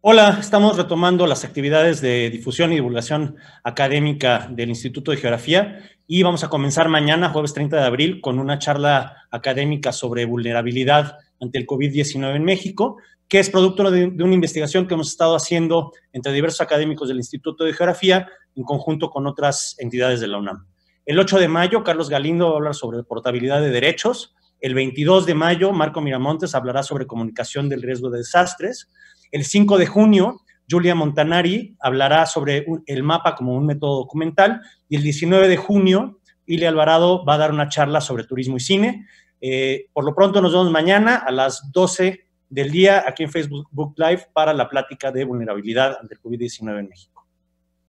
Hola, estamos retomando las actividades de difusión y divulgación académica del Instituto de Geografía y vamos a comenzar mañana, jueves 30 de abril, con una charla académica sobre vulnerabilidad ante el COVID-19 en México, que es producto de, una investigación que hemos estado haciendo entre diversos académicos del Instituto de Geografía en conjunto con otras entidades de la UNAM. El 8 de mayo, Carlos Galindo va a hablar sobre portabilidad de derechos. El 22 de mayo, Marco Miramontes hablará sobre comunicación del riesgo de desastres. El 5 de junio, Julia Montanari hablará sobre el mapa como un método documental y el 19 de junio, Ile Alvarado va a dar una charla sobre turismo y cine. Eh, por lo pronto nos vemos mañana a las 12 del día aquí en Facebook Live para la plática de vulnerabilidad ante el COVID-19 en México.